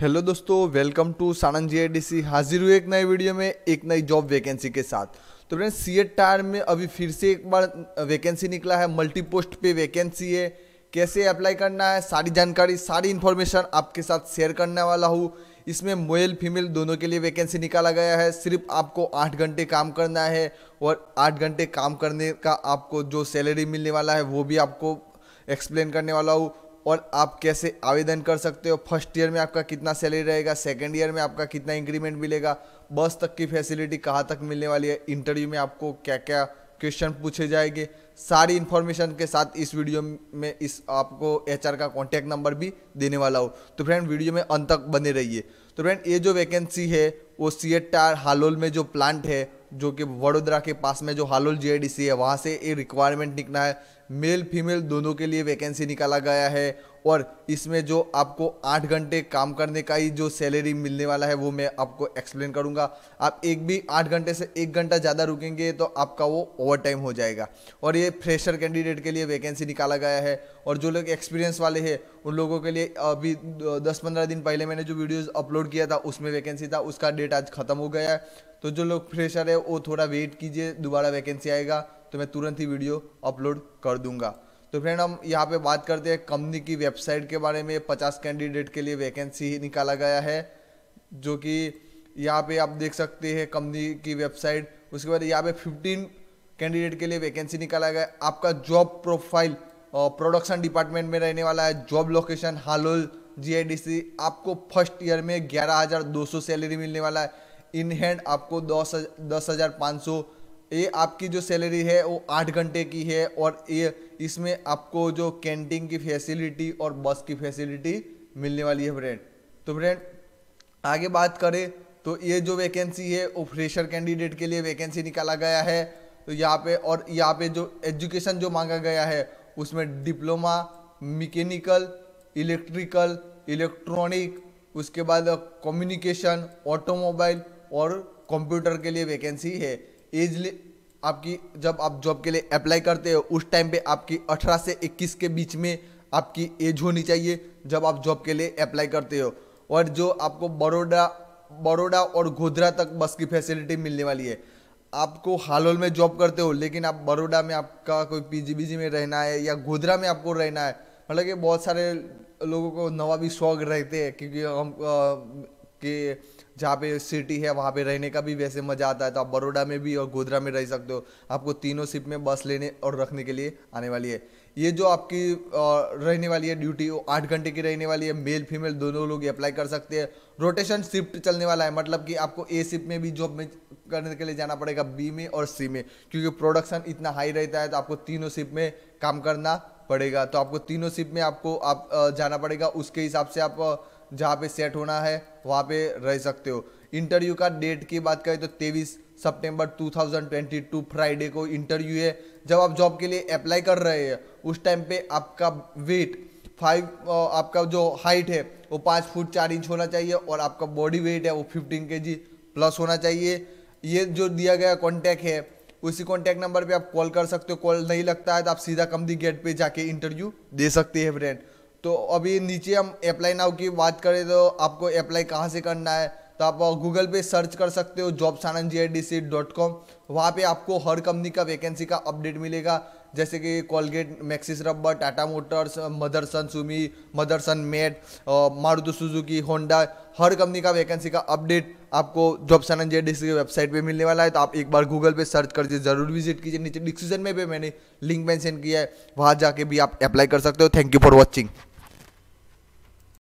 hello दोस्तों welcome to D C हाजिर हुए एक नए वीडियो में एक नई जॉब वैकेंसी के साथ तो फ्रेंड्स सी एड टायर में अभी फिर से एक बार वैकेंसी निकला है मल्टी पोस्ट पे वैकेंसी है कैसे अप्लाई करना है सारी जानकारी सारी इन्फॉर्मेशन आपके साथ शेयर करने वाला हूँ इसमें मेल फीमेल दोनों के लिए वैकेंसी निकाला गया है सिर्फ आपको आठ घंटे काम करना है और आठ घंटे काम करने का आपको जो सैलरी मिलने वाला है वो भी आपको एक्सप्लेन करने वाला हूँ और आप कैसे आवेदन कर सकते हो फर्स्ट ईयर में आपका कितना सैलरी रहेगा सेकेंड ईयर में आपका कितना इंक्रीमेंट मिलेगा बस तक की फैसिलिटी कहाँ तक मिलने वाली है इंटरव्यू में आपको क्या क्या क्वेश्चन पूछे जाएंगे सारी इन्फॉर्मेशन के साथ इस वीडियो में इस आपको एच का कॉन्टैक्ट नंबर भी देने वाला हो तो फ्रेंड वीडियो में अंत तक बने रहिए तो फ्रेंड ये जो वैकेंसी है वो सी एट हालोल में जो प्लांट है जो कि वडोदरा के पास में जो हालोल जे है वहाँ से ये रिक्वायरमेंट निकला है मेल फीमेल दोनों के लिए वैकेंसी निकाला गया है और इसमें जो आपको आठ घंटे काम करने का ही जो सैलरी मिलने वाला है वो मैं आपको एक्सप्लेन करूँगा आप एक भी आठ घंटे से एक घंटा ज़्यादा रुकेंगे तो आपका वो ओवर टाइम हो जाएगा और ये फ्रेशर कैंडिडेट के लिए वैकेंसी निकाला गया है और जो लोग एक्सपीरियंस वाले हैं उन लोगों के लिए अभी दस पंद्रह दिन पहले मैंने जो वीडियोज़ अपलोड किया था उसमें वैकेंसी था उसका डेट आज ख़त्म हो गया है तो जो लोग फ्रेशर है वो थोड़ा वेट कीजिए दोबारा वैकेंसी आएगा तो मैं तुरंत ही वीडियो अपलोड कर दूंगा तो फ्रेंड हम यहाँ पे बात करते हैं कंपनी की वेबसाइट के बारे में पचास कैंडिडेट के लिए वैकेंसी निकाला गया है जो कि यहाँ पे आप देख सकते हैं कंपनी की वेबसाइट उसके बाद यहाँ पे फिफ्टीन कैंडिडेट के लिए वैकेंसी निकाला गया आपका जॉब प्रोफाइल प्रोडक्शन डिपार्टमेंट में रहने वाला है जॉब लोकेशन हालोल जी आपको फर्स्ट ईयर में ग्यारह हज़ार दो सौ सैलरी मिलने वाला है इन हैंड आपको दस दस हज़ार पाँच सौ ये आपकी जो सैलरी है वो आठ घंटे की है और ये इसमें आपको जो कैंटीन की फैसिलिटी और बस की फैसिलिटी मिलने वाली है फ्रेंड तो फ्रेंड आगे बात करें तो ये जो वैकेंसी है वो फ्रेशर कैंडिडेट के लिए वैकेंसी निकाला गया है तो यहाँ पे और यहाँ पे जो एजुकेशन जो मांगा गया है उसमें डिप्लोमा मिकेनिकल इलेक्ट्रिकल इलेक्ट्रॉनिक उसके बाद कम्युनिकेशन ऑटोमोबाइल और कंप्यूटर के लिए वैकेंसी है एज आपकी जब आप जॉब के लिए अप्लाई करते हो उस टाइम पे आपकी 18 से 21 के बीच में आपकी एज होनी चाहिए जब आप जॉब के लिए अप्लाई करते हो और जो आपको बड़ोडा बड़ोडा और गोधरा तक बस की फैसिलिटी मिलने वाली है आपको हालोल में जॉब करते हो लेकिन आप बड़ोडा में आपका कोई जी में रहना है या गोधरा में आपको रहना है मतलब कि बहुत सारे लोगों को नवाबी शौक रहते हैं क्योंकि हम कि जहाँ पे सिटी है वहाँ पे रहने का भी वैसे मज़ा आता है तो आप बड़ोड़ा में भी और गोधरा में रह सकते हो आपको तीनों सिप में बस लेने और रखने के लिए आने वाली है ये जो आपकी रहने वाली है ड्यूटी वो आठ घंटे की रहने वाली है मेल फीमेल दोनों लोग अप्लाई कर सकते हैं रोटेशन शिफ्ट चलने वाला है मतलब कि आपको ए शिफ्ट में भी जॉब में करने के लिए जाना पड़ेगा बी में और सी में क्योंकि प्रोडक्शन इतना हाई रहता है तो आपको तीनों शिफ्ट में काम करना पड़ेगा तो आपको तीनों शिफ्ट में आपको आप जाना पड़ेगा उसके हिसाब से आप जहाँ पे सेट होना है वहाँ पे रह सकते हो इंटरव्यू का डेट की बात करें तो तेईस सितंबर 2022 फ्राइडे को इंटरव्यू है जब आप जॉब के लिए अप्लाई कर रहे हैं उस टाइम पे आपका वेट फाइव आपका जो हाइट है वो पाँच फुट चार इंच होना चाहिए और आपका बॉडी वेट है वो फिफ्टीन के प्लस होना चाहिए ये जो दिया गया कॉन्टैक्ट है उसी कॉन्टैक्ट नंबर पे आप कॉल कर सकते हो कॉल नहीं लगता है तो आप सीधा दी गेट पे जाके इंटरव्यू दे सकते हैं फ्रेंड तो अभी नीचे हम अप्लाई नाउ की बात करें तो आपको अप्लाई कहाँ से करना है तो आप गूगल पे सर्च कर सकते हो job Sanand G I D C dot com वहाँ पर आपको हर कंपनी का वैकेंसी का अपडेट मिलेगा जैसे कि Colgate Maxxis rubber Tata motors Motherson Sumi Motherson मेट मारुति सुजुकी होंडा हर कंपनी का वैकेंसी का अपडेट आपको जॉब जी जे की वेबसाइट पे मिलने वाला है तो आप एक बार गूगल पे सर्च करके ज़रूर विजिट कीजिए नीचे डिस्क्रिप्शन में भी मैंने लिंक मैंशन किया है वहाँ जाके भी आप अप्लाई कर सकते हो थैंक यू फॉर वॉचिंग